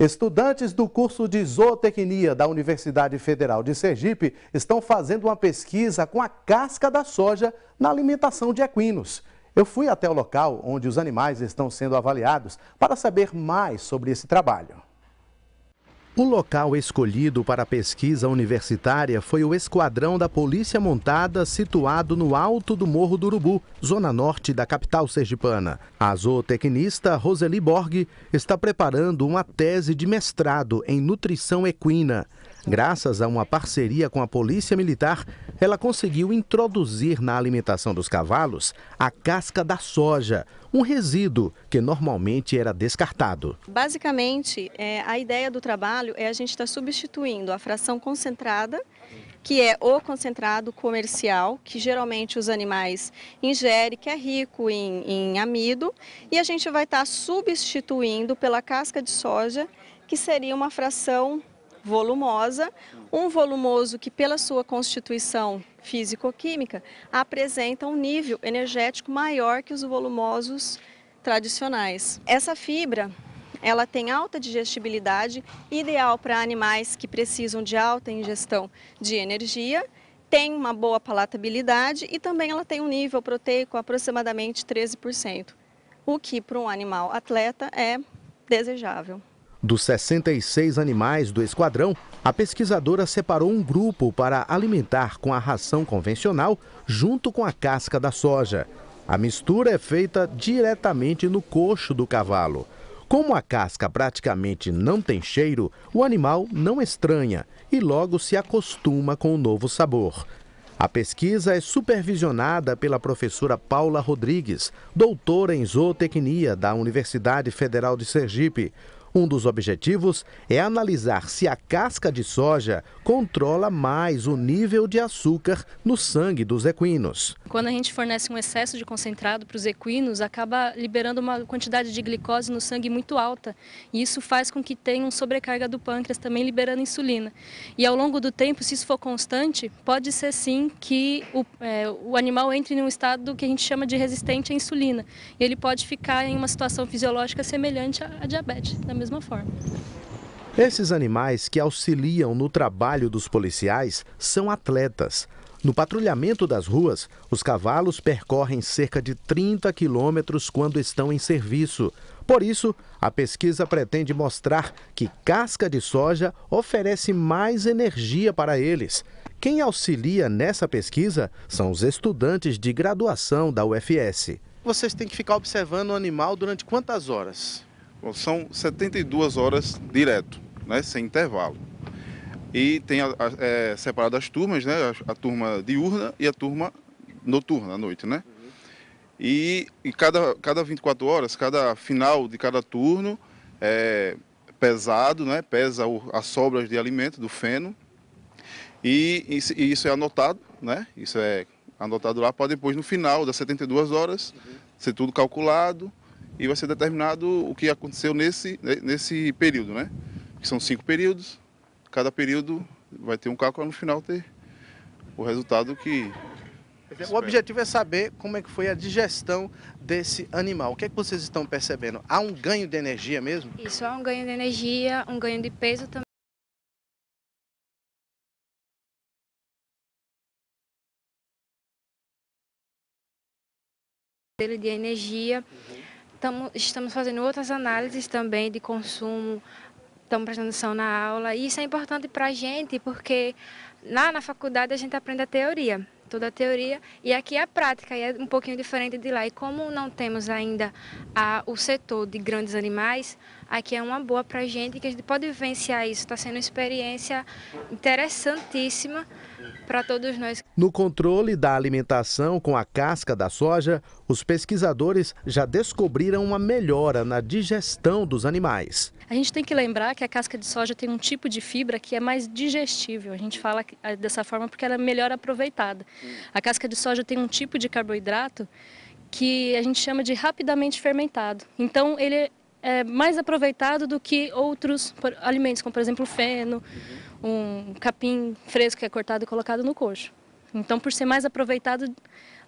Estudantes do curso de zootecnia da Universidade Federal de Sergipe estão fazendo uma pesquisa com a casca da soja na alimentação de equinos. Eu fui até o local onde os animais estão sendo avaliados para saber mais sobre esse trabalho. O local escolhido para a pesquisa universitária foi o esquadrão da Polícia Montada, situado no alto do Morro do Urubu, zona norte da capital sergipana. A zootecnista Roseli Borg está preparando uma tese de mestrado em nutrição equina. Graças a uma parceria com a Polícia Militar, ela conseguiu introduzir na alimentação dos cavalos a casca da soja, um resíduo que normalmente era descartado. Basicamente, é, a ideia do trabalho é a gente estar tá substituindo a fração concentrada, que é o concentrado comercial, que geralmente os animais ingerem, que é rico em, em amido, e a gente vai estar tá substituindo pela casca de soja, que seria uma fração volumosa, um volumoso que, pela sua constituição físico-química, apresenta um nível energético maior que os volumosos tradicionais. Essa fibra ela tem alta digestibilidade, ideal para animais que precisam de alta ingestão de energia, tem uma boa palatabilidade e também ela tem um nível proteico aproximadamente 13%, o que para um animal atleta é desejável. Dos 66 animais do esquadrão, a pesquisadora separou um grupo para alimentar com a ração convencional junto com a casca da soja. A mistura é feita diretamente no coxo do cavalo. Como a casca praticamente não tem cheiro, o animal não estranha e logo se acostuma com o novo sabor. A pesquisa é supervisionada pela professora Paula Rodrigues, doutora em zootecnia da Universidade Federal de Sergipe. Um dos objetivos é analisar se a casca de soja controla mais o nível de açúcar no sangue dos equinos. Quando a gente fornece um excesso de concentrado para os equinos, acaba liberando uma quantidade de glicose no sangue muito alta. E isso faz com que tenha uma sobrecarga do pâncreas, também liberando insulina. E ao longo do tempo, se isso for constante, pode ser sim que o, é, o animal entre em um estado que a gente chama de resistente à insulina. E ele pode ficar em uma situação fisiológica semelhante à diabetes também. Né? mesma forma. Esses animais que auxiliam no trabalho dos policiais são atletas. No patrulhamento das ruas, os cavalos percorrem cerca de 30 quilômetros quando estão em serviço. Por isso, a pesquisa pretende mostrar que casca de soja oferece mais energia para eles. Quem auxilia nessa pesquisa são os estudantes de graduação da UFS. Vocês têm que ficar observando o animal durante quantas horas? São 72 horas direto, né, sem intervalo. E tem a, a, é, separado as turmas, né, a, a, turma diurna e a turma noturna, à noite, né? Uhum. E, e cada, cada 24 horas, cada final de cada turno é pesado, né, pesa o, as sobras de alimento, do feno, e, e isso é anotado, né, isso é anotado lá para depois, no final das 72 horas, uhum. ser tudo calculado, e vai ser determinado o que aconteceu nesse, né, nesse período, né? Que são cinco períodos, cada período vai ter um cálculo no final ter o resultado que. O objetivo é saber como é que foi a digestão desse animal. O que é que vocês estão percebendo? Há um ganho de energia mesmo? Isso, há um ganho de energia, um ganho de peso também. Ganho de energia. Uhum. Tamo, estamos fazendo outras análises também de consumo, estamos prestando atenção na aula. E isso é importante para a gente, porque lá na faculdade a gente aprende a teoria, toda a teoria, e aqui é a prática, e é um pouquinho diferente de lá. E como não temos ainda a, o setor de grandes animais, aqui é uma boa para a gente, que a gente pode vivenciar isso. Está sendo uma experiência interessantíssima para todos nós. No controle da alimentação com a casca da soja, os pesquisadores já descobriram uma melhora na digestão dos animais. A gente tem que lembrar que a casca de soja tem um tipo de fibra que é mais digestível. A gente fala ah, dessa forma porque ela é melhor aproveitada. A casca de soja tem um tipo de carboidrato que a gente chama de rapidamente fermentado. Então, ele é, mais aproveitado do que outros alimentos, como por exemplo o feno, um capim fresco que é cortado e colocado no coxo. Então, por ser mais aproveitado,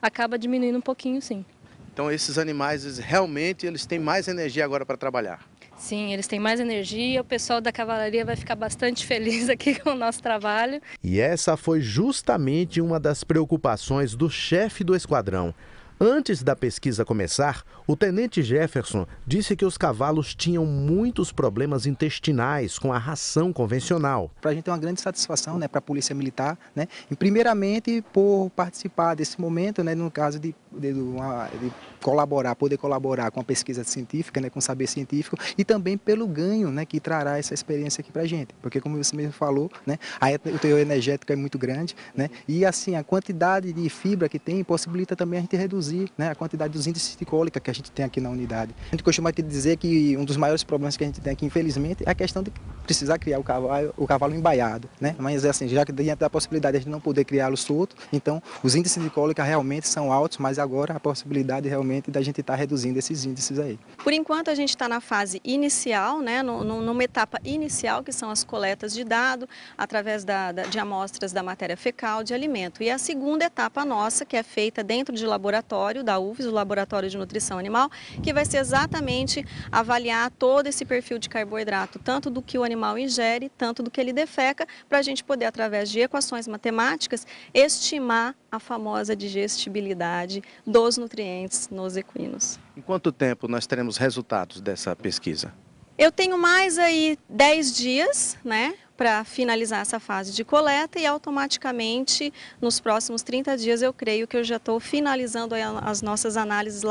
acaba diminuindo um pouquinho, sim. Então, esses animais eles, realmente eles têm mais energia agora para trabalhar. Sim, eles têm mais energia. O pessoal da cavalaria vai ficar bastante feliz aqui com o nosso trabalho. E essa foi justamente uma das preocupações do chefe do esquadrão. Antes da pesquisa começar, o tenente Jefferson disse que os cavalos tinham muitos problemas intestinais com a ração convencional. Para a gente é uma grande satisfação, né, para a Polícia Militar, né, e primeiramente por participar desse momento, né, no caso de, de, uma, de colaborar, poder colaborar com a pesquisa científica, né, com o saber científico, e também pelo ganho, né, que trará essa experiência aqui para a gente, porque como você mesmo falou, né, a, o teor energético é muito grande, né, e assim a quantidade de fibra que tem possibilita também a gente reduzir reduzir né, a quantidade dos índices de cólica que a gente tem aqui na unidade. A gente costuma dizer que um dos maiores problemas que a gente tem aqui, infelizmente, é a questão de precisar criar o cavalo, o cavalo embaiado. Né? Mas assim, já que tem a possibilidade de a gente não poder criá-lo solto, então os índices de cólica realmente são altos, mas agora a possibilidade realmente da gente estar tá reduzindo esses índices aí. Por enquanto a gente está na fase inicial, né, no, no, numa etapa inicial, que são as coletas de dado, através da, da, de amostras da matéria fecal de alimento. E a segunda etapa nossa, que é feita dentro de laboratório, laboratório da UFES, o Laboratório de Nutrição Animal, que vai ser exatamente avaliar todo esse perfil de carboidrato, tanto do que o animal ingere, tanto do que ele defeca, para a gente poder, através de equações matemáticas, estimar a famosa digestibilidade dos nutrientes nos equinos. Em quanto tempo nós teremos resultados dessa pesquisa? Eu tenho mais aí 10 dias, né? para finalizar essa fase de coleta e automaticamente nos próximos 30 dias eu creio que eu já estou finalizando as nossas análises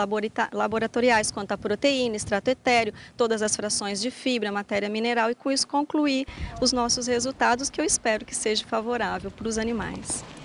laboratoriais quanto à proteína, extrato etéreo, todas as frações de fibra, matéria mineral e com isso concluir os nossos resultados que eu espero que seja favorável para os animais.